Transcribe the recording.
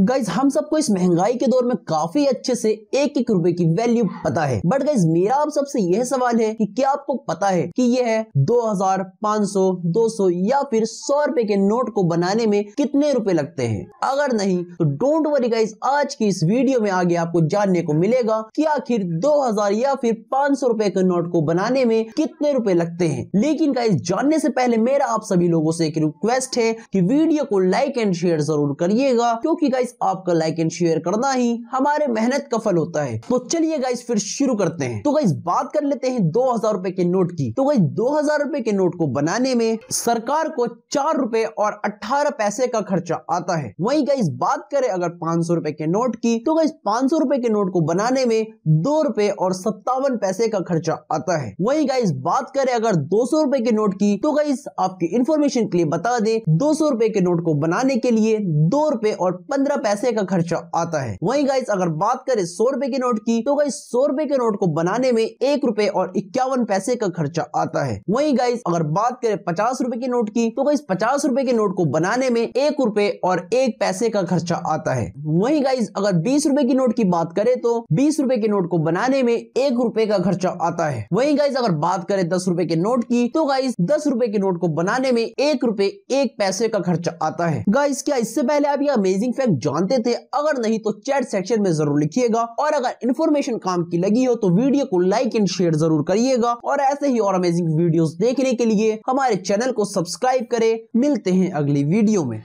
guys हम सबको इस महंगाई के दौर में काफी अच्छे से एक एक रुपए की वैल्यू पता है बट गाइज मेरा आप सबसे यह सवाल है कि क्या आपको पता है कि यह है 2000, 500, 200 या फिर 100 रुपए के नोट को बनाने में कितने रुपए लगते हैं अगर नहीं तो डोंट वरी गाइज आज की इस वीडियो में आगे आपको जानने को मिलेगा कि आखिर 2000 या फिर 500 रुपए के नोट को बनाने में कितने रुपए लगते हैं लेकिन गाइज जानने से पहले मेरा आप सभी लोगों से एक रिक्वेस्ट है कि वीडियो को लाइक एंड शेयर जरूर करिएगा क्योंकि गाइस आपका लाइक एंड शेयर करना ही हमारे मेहनत का फल होता है तो चलिए गाइस फिर शुरू करते हैं तो गाइस बात कर लेते हैं दो हजार रूपए के नोट की तो गाइस दो हजार रूपए के नोट को बनाने में सरकार को चार रूपए और अठारह पैसे का खर्चा आता है वही गाइस बात करें अगर पांच सौ रुपए के नोट की तो गाइस पांच सौ रुपए के नोट को बनाने में दो रुपए और सत्तावन पैसे का खर्चा आता है वही गाइस बात करें अगर दो सौ रुपए के नोट की तो गाइस आपकी इन्फॉर्मेशन के लिए बता दे दो सौ रुपए के नोट को बनाने के लिए दो रुपए और पंद्रह पूरा पैसे का खर्चा आता है वही गाइस अगर बात करें सौ रुपए के नोट की तो गाइस सौ रुपए के नोट को बनाने में एक रुपए और इक्यावन पैसे का खर्चा आता है वही गाइस अगर बात करें पचास रुपए के नोट की तो गाइस पचास रुपए के नोट को बनाने में एक रुपए और एक पैसे का खर्चा आता है वही गाइज अगर बीस रुपए की नोट की बात करें तो बीस रुपए के नोट को बनाने में एक रुपए का खर्चा आता है वही गाइज अगर बात करें दस रुपए के नोट की तो गाइस दस रुपए के नोट को बनाने में एक रुपए एक पैसे का खर्चा आता है गाइस क्या इससे पहले आप ये अमेजिंग फैक्ट जानते थे अगर नहीं तो चैट सेक्शन में जरूर लिखिएगा और अगर इन्फॉर्मेशन काम की लगी हो तो वीडियो को लाइक एंड शेयर जरूर करिएगा और ऐसे ही और अमेजिंग वीडियोस देखने के लिए हमारे चैनल को सब्सक्राइब करें मिलते हैं अगली वीडियो में